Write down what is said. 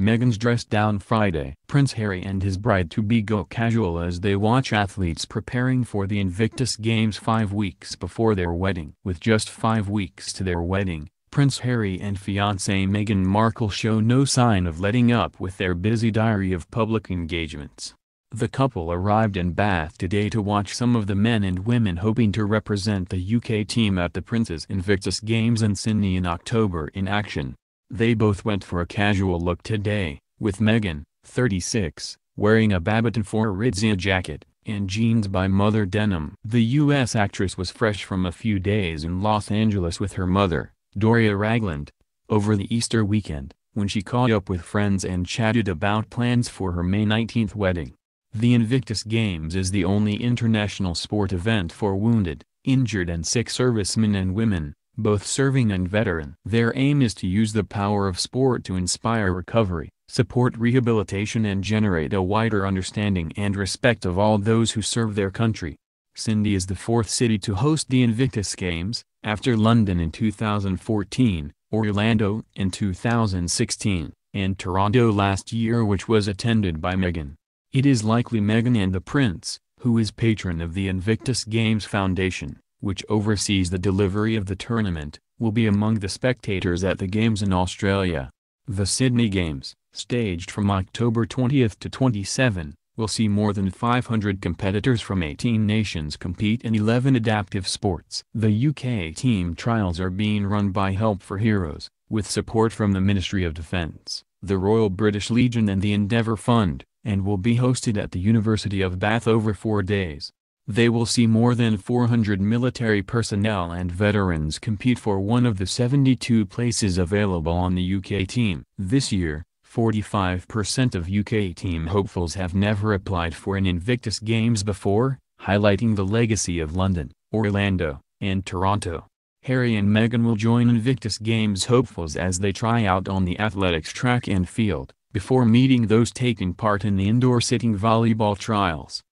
Meghan's dress down Friday. Prince Harry and his bride-to-be go casual as they watch athletes preparing for the Invictus Games five weeks before their wedding. With just five weeks to their wedding, Prince Harry and fiancée Meghan Markle show no sign of letting up with their busy diary of public engagements. The couple arrived in Bath today to watch some of the men and women hoping to represent the UK team at the Prince's Invictus Games in Sydney in October in action. They both went for a casual look today, with Meghan, 36, wearing a Babaton Rizzi jacket, and jeans by Mother Denim. The U.S. actress was fresh from a few days in Los Angeles with her mother, Doria Ragland, over the Easter weekend, when she caught up with friends and chatted about plans for her May 19th wedding. The Invictus Games is the only international sport event for wounded, injured and sick servicemen and women, both serving and veteran. Their aim is to use the power of sport to inspire recovery, support rehabilitation and generate a wider understanding and respect of all those who serve their country. Cindy is the fourth city to host the Invictus Games, after London in 2014, Orlando in 2016, and Toronto last year which was attended by Meghan. It is likely Meghan and the Prince, who is patron of the Invictus Games Foundation which oversees the delivery of the tournament, will be among the spectators at the Games in Australia. The Sydney Games, staged from October 20 to 27, will see more than 500 competitors from 18 nations compete in 11 adaptive sports. The UK team trials are being run by Help for Heroes, with support from the Ministry of Defence, the Royal British Legion and the Endeavour Fund, and will be hosted at the University of Bath over four days. They will see more than 400 military personnel and veterans compete for one of the 72 places available on the UK team. This year, 45% of UK team hopefuls have never applied for an Invictus Games before, highlighting the legacy of London, Orlando, and Toronto. Harry and Meghan will join Invictus Games hopefuls as they try out on the athletics track and field, before meeting those taking part in the indoor sitting volleyball trials.